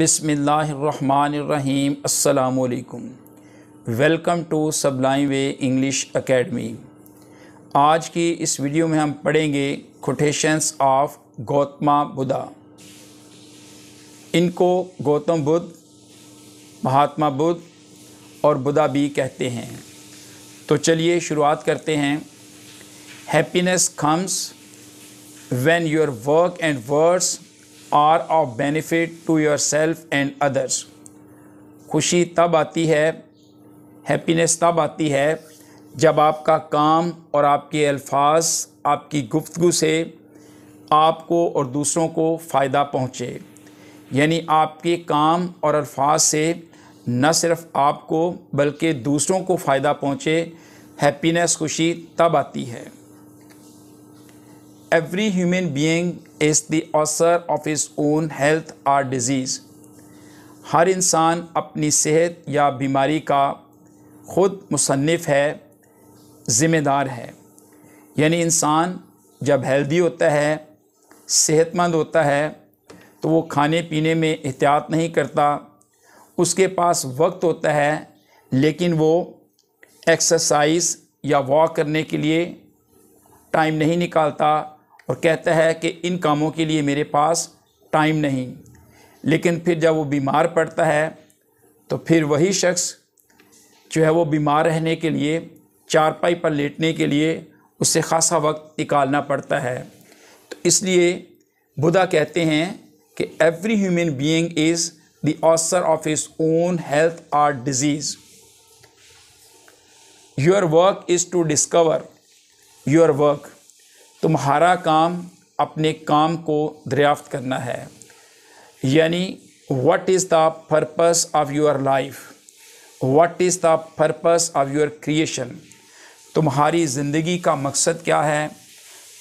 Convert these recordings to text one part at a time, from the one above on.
बिसमीम् अल्लाम welcome to sublime way English academy आज की इस वीडियो में हम पढ़ेंगे कोटेशंस ऑफ गौतमा बुद्धा इनको गौतम बुद्ध महात्मा बुद्ध और बुद्धा भी कहते हैं तो चलिए शुरुआत करते हैं happiness comes when your work and words are of benefit to yourself and others खुशी तब आती है हैप्पीनेस तब आती है जब आपका काम और आपके अल्फाज आपकी गुफ्तु से आपको और दूसरों को फ़ायदा पहुँचे यानी आपके काम और अल्फाज से न सिर्फ आपको बल्कि दूसरों को फ़ायदा पहुँचे हैप्पीनेस खुशी तब आती है every human being is the author of his own health or disease हर इंसान अपनी सेहत या बीमारी का ख़ुद मुसनफ़ है ज़िम्मेदार है यानी इंसान जब हेल्दी होता है सेहतमंद होता है तो वो खाने पीने में एहतियात नहीं करता उसके पास वक्त होता है लेकिन वो एक्सरसाइज या वॉक करने के लिए टाइम नहीं निकालता और कहता है कि इन कामों के लिए मेरे पास टाइम नहीं लेकिन फिर जब वो बीमार पड़ता है तो फिर वही शख्स जो है वो बीमार रहने के लिए चारपाई पर लेटने के लिए उससे खासा वक्त निकालना पड़ता है तो इसलिए बुधा कहते हैं कि every human being is the author of his own health or disease your work is to discover your work तुम्हारा काम अपने काम को दरियाफ्त करना है यानी what is the purpose of your life what is the purpose of your creation तुम्हारी ज़िंदगी का मकसद क्या है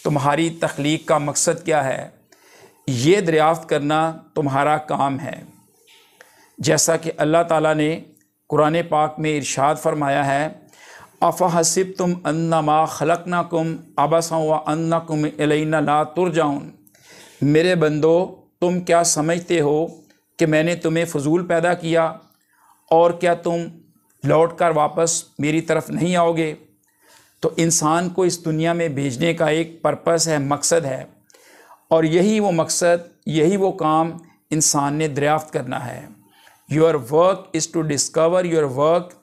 तुम्हारी तख्लीक का मकसद क्या है ये दरियाफ्त करना तुम्हारा काम है जैसा कि अल्लाह ताला ने कुरान पाक में इरशाद फरमाया है अफ़ाहसिब तुम अन्नमा खलकना कुम अबसा व अन्ना कुम एलना ला तुर जाऊन मेरे बंदो तुम क्या समझते हो कि मैंने तुम्हें फजूल पैदा किया और क्या तुम लौट कर वापस मेरी तरफ नहीं आओगे तो इंसान को इस दुनिया में भेजने का एक पर्पस है मकसद है और यही वो मकसद यही वो काम इंसान ने दरियाफ्त करना है your work is to discover your work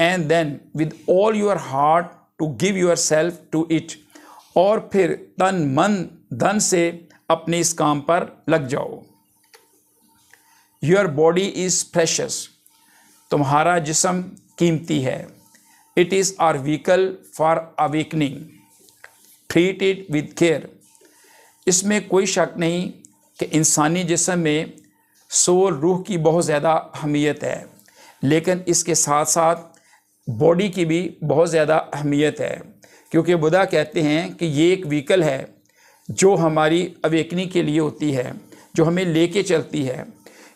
and then with all your heart to give yourself to it और फिर तन मन धन से अपने इस काम पर लग जाओ योर बॉडी इज़ फ्रेशस तुम्हारा जिसम कीमती है it is our vehicle for awakening treat it with care इसमें कोई शक नहीं कि इंसानी जिसम में सोल रूह की बहुत ज़्यादा अहमियत है लेकिन इसके साथ साथ बॉडी की भी बहुत ज़्यादा अहमियत है क्योंकि बुधा कहते हैं कि ये एक व्हीकल है जो हमारी अवेकनी के लिए होती है जो हमें लेके चलती है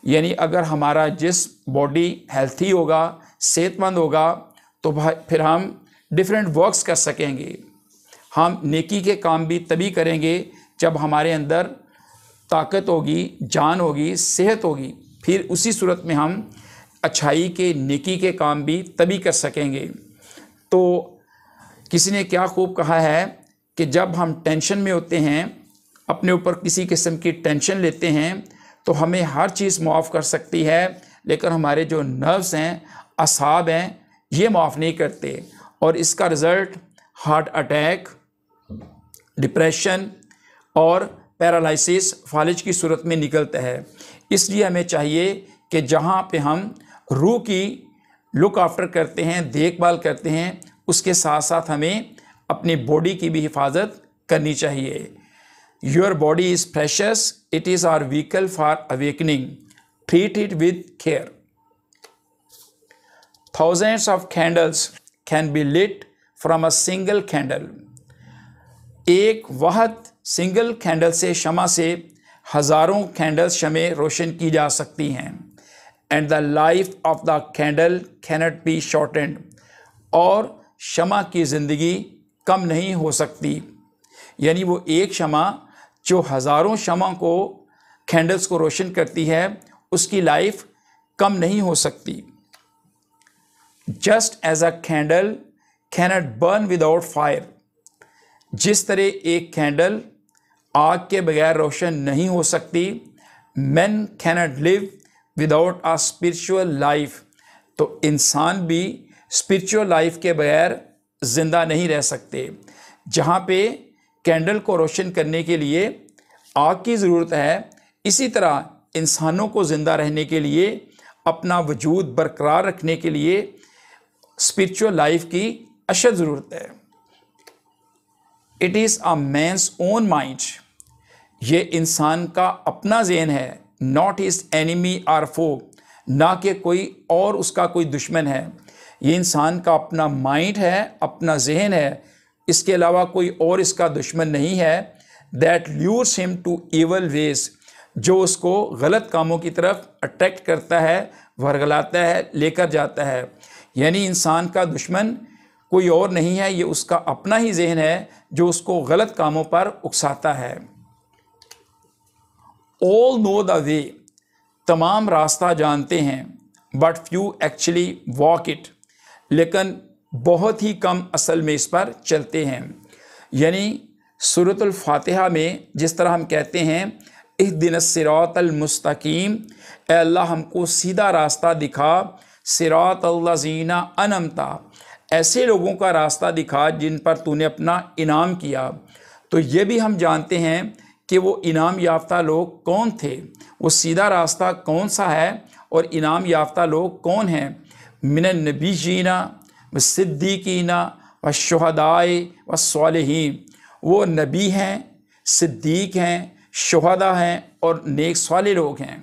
यानी अगर हमारा जिसम बॉडी हेल्थी होगा सेहतमंद होगा तो फिर हम डिफरेंट वर्क्स कर सकेंगे हम नेकी के काम भी तभी करेंगे जब हमारे अंदर ताकत होगी जान होगी सेहत होगी फिर उसी सूरत में हम अच्छाई के निकी के काम भी तभी कर सकेंगे तो किसी ने क्या खूब कहा है कि जब हम टेंशन में होते हैं अपने ऊपर किसी किस्म की टेंशन लेते हैं तो हमें हर चीज़ माफ़ कर सकती है लेकिन हमारे जो नर्व्स हैं असाब हैं ये माफ़ नहीं करते और इसका रिज़ल्ट हार्ट अटैक डिप्रेशन और पैरालसिस फालिज की सूरत में निकलता है इसलिए हमें चाहिए कि जहाँ पे हम रूह की लुक आफ्टर करते हैं देखभाल करते हैं उसके साथ साथ हमें अपनी बॉडी की भी हिफाजत करनी चाहिए your body is precious it is our vehicle for awakening treat it with care thousands of candles can be lit from a single candle एक वहत सिंगल कैंडल से शमा से हज़ारों कैंडल्स शमें रोशन की जा सकती हैं the life of the candle cannot be shortened और शमा की ज़िंदगी कम नहीं हो सकती यानी वो एक शमा जो हज़ारों शमा को कैंडल्स को रोशन करती है उसकी लाइफ कम नहीं हो सकती just as a candle cannot burn without fire जिस तरह एक कैंडल आग के बगैर रोशन नहीं हो सकती man cannot live without a spiritual life तो इंसान भी स्पिरिचुअल लाइफ के बगैर ज़िंदा नहीं रह सकते जहाँ पे कैंडल को रोशन करने के लिए आग की ज़रूरत है इसी तरह इंसानों को ज़िंदा रहने के लिए अपना वजूद बरकरार रखने के लिए स्पिरिचुअल लाइफ की अशद ज़रूरत है it is a man's own mind ये इंसान का अपना जेन है not his enemy or foe ना कि कोई और उसका कोई दुश्मन है ये इंसान का अपना माइंड है अपना जहन है इसके अलावा कोई और इसका दुश्मन नहीं है that lures him to evil ways जो उसको गलत कामों की तरफ अट्रैक्ट करता है वरगलाता है लेकर जाता है यानी इंसान का दुश्मन कोई और नहीं है ये उसका अपना ही जहन है जो उसको गलत कामों पर उकसाता है ऑल नो द वे तमाम रास्ता जानते हैं but few actually walk it लेकिन बहुत ही कम असल में इस पर चलते हैं यानी सूरतलफातहा में जिस तरह हम कहते हैं इस दिन सिरातलमस्तकीम अल्लाह हमको सीधा रास्ता दिखा सिरात जीना अनमता ऐसे लोगों का रास्ता दिखा जिन पर तूने अपना इनाम किया तो ये भी हम जानते हैं कि वो इनाम याफ्ता लोग कौन थे वो सीधा रास्ता कौन सा है और इनाम याफ्ता लोग कौन हैं मिन नबी जीना व सिद्दीकना व शहदाए व सालहीन वो नबी हैं सिद्दीक हैं शहदा हैं और नेक साल लोग हैं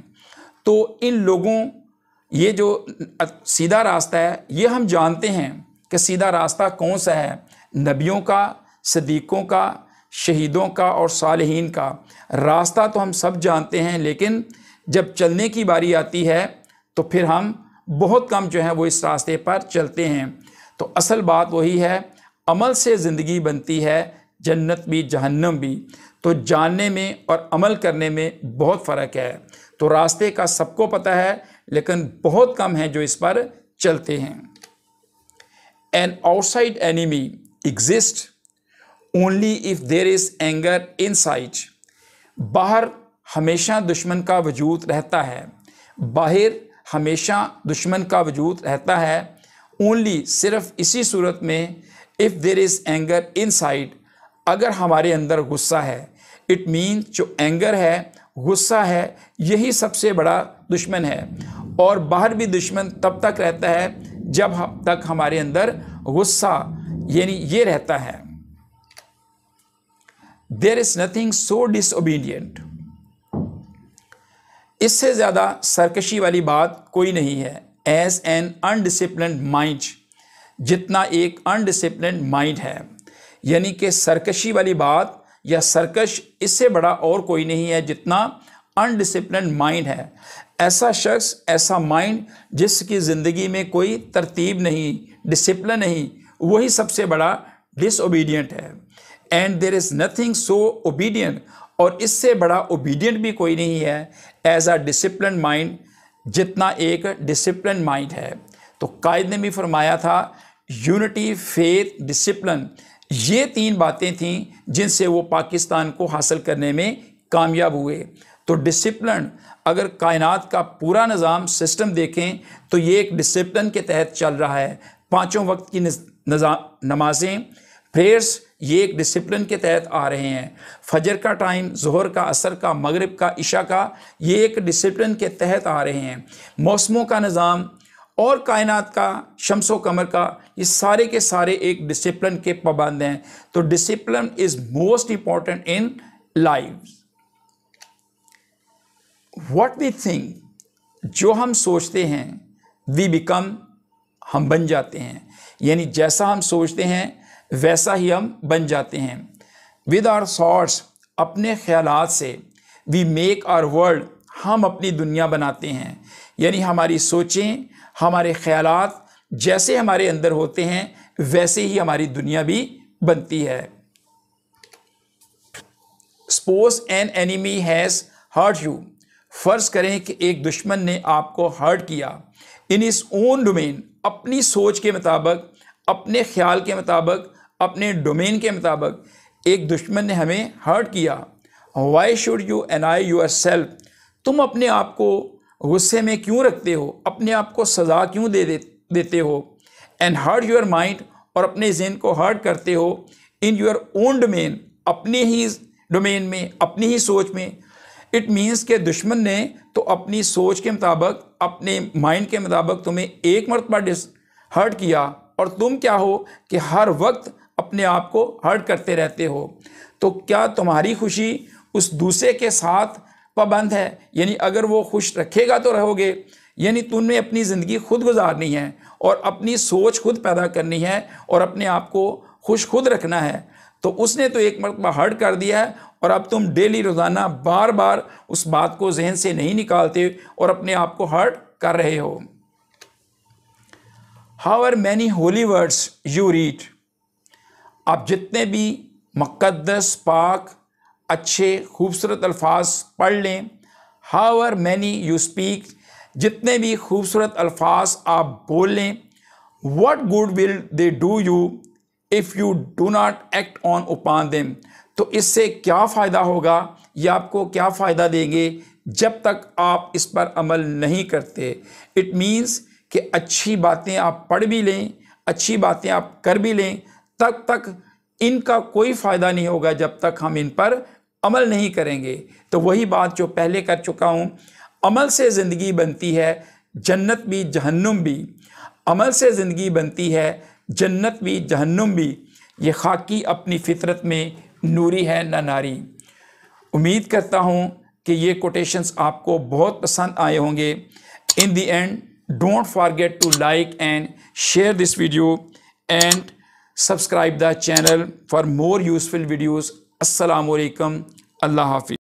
तो इन लोगों ये जो सीधा रास्ता है ये हम जानते हैं कि सीधा रास्ता कौन सा है नबियों का सदीक़ों का शहीदों का और सालहीन का रास्ता तो हम सब जानते हैं लेकिन जब चलने की बारी आती है तो फिर हम बहुत कम जो है वो इस रास्ते पर चलते हैं तो असल बात वही है अमल से ज़िंदगी बनती है जन्नत भी जहन्नम भी तो जानने में और अमल करने में बहुत फ़र्क है तो रास्ते का सबको पता है लेकिन बहुत कम हैं जो इस पर चलते हैं an outside enemy exist only if there is anger inside बाहर हमेशा दुश्मन का वजूद रहता है बाहर हमेशा दुश्मन का वजूद रहता है ओनली सिर्फ इसी सूरत में if there is anger inside अगर हमारे अंदर गुस्सा है इट मीन जो एंगर है गुस्सा है यही सबसे बड़ा दुश्मन है और बाहर भी दुश्मन तब तक रहता है जब तक हमारे अंदर गुस्सा यानी ये रहता है there is nothing so disobedient इससे ज़्यादा सरकशी वाली बात कोई नहीं है एज एन अनडिसिप्लिन माइंड जितना एक अनडिसिप्लिन माइंड है यानी कि सरकशी वाली बात या सरकश इससे बड़ा और कोई नहीं है जितना अनडिसिप्लिन माइंड है ऐसा शख्स ऐसा माइंड जिसकी ज़िंदगी में कोई तरतीब नहीं डिसिप्लिन नहीं वही सबसे बड़ा डिसोबीडियंट है and there is nothing so obedient और इससे बड़ा ओबीडियंट भी कोई नहीं है एज अ डिसिप्लिन माइंड जितना एक डिसिप्लिन माइंड है तो कायद ने भी फरमाया था यूनिटी फेथ डिसिप्लिन ये तीन बातें थीं जिनसे वो पाकिस्तान को हासिल करने में कामयाब हुए तो डिसिप्लिन अगर कायनात का पूरा निज़ाम सिस्टम देखें तो ये एक डिसिप्लिन के तहत चल रहा है पाँचों वक्त की नमाज़ें प्रेयर्स ये एक डिसिप्लिन के तहत आ रहे हैं फजर का टाइम जहर का असर का मगरब का इशा का ये एक डिसिप्लिन के तहत आ रहे हैं मौसमों का निज़ाम और कायनात का शमसो कमर का ये सारे के सारे एक डिसिप्लिन के पाबंद हैं तो discipline is most important in life what we think जो हम सोचते हैं वी बिकम हम बन जाते हैं यानी जैसा हम सोचते हैं वैसा ही हम बन जाते हैं विद आर सॉट्स अपने ख्याल से वी मेक आर वर्ल्ड हम अपनी दुनिया बनाते हैं यानी हमारी सोचें हमारे ख्याल जैसे हमारे अंदर होते हैं वैसे ही हमारी दुनिया भी बनती है suppose an enemy has hurt you फ़र्ज़ करें कि एक दुश्मन ने आपको हर्ट किया इन इस ओन डोमेन अपनी सोच के मुताबिक अपने ख्याल के मुताबिक अपने डोमेन के मुताबिक एक दुश्मन ने हमें हर्ट किया why should you annoy yourself तुम अपने आप को गुस्से में क्यों रखते हो अपने आप को सज़ा क्यों दे, देते हो एंड हर्ट योर माइंड और अपने जहन को हर्ट करते हो इन योर ओन डोमेन अपने ही डोमेन में अपनी ही सोच में इट मीन्स के दुश्मन ने तो अपनी सोच के मुताबिक अपने माइंड के मुताबिक तुम्हें एक मरतबा डिस हर्ट किया और तुम क्या हो कि हर वक्त अपने आप को हर्ट करते रहते हो तो क्या तुम्हारी खुशी उस दूसरे के साथ पाबंद है यानी अगर वो खुश रखेगा तो रहोगे यानी तुमने अपनी ज़िंदगी खुद गुजारनी है और अपनी सोच खुद पैदा करनी है और अपने आप को खुश खुद रखना है तो उसने तो एक मरतबा हर्ट कर दिया है और अब तुम डेली रोज़ाना बार बार उस बात को जहन से नहीं निकालते और अपने आप को हर्ट कर रहे हो how are many holy words you read आप जितने भी मुक़दस पाक अच्छे खूबसूरत अल्फाज पढ़ लें how are many you speak जितने भी खूबसूरत अल्फाज आप बोल लें what good will they do you if you do not act on upon them तो इससे क्या फ़ायदा होगा या आपको क्या फ़ायदा देंगे जब तक आप इस पर अमल नहीं करते इट मीन्स कि अच्छी बातें आप पढ़ भी लें अच्छी बातें आप कर भी लें तब तक इनका कोई फ़ायदा नहीं होगा जब तक हम इन पर अमल नहीं करेंगे तो वही बात जो पहले कर चुका हूँ अमल से ज़िंदगी बनती है जन्नत भी जहन्नुम भी अमल से ज़िंदगी बनती है जन्नत भी जहन्नुम भी ये खाकी अपनी फितरत में नूरी है ना नारी उम्मीद करता हूँ कि ये कोटेशंस आपको बहुत पसंद आए होंगे in the end don't forget to like and share this video and subscribe the channel for more useful videos assalamu alaikum allah hafiz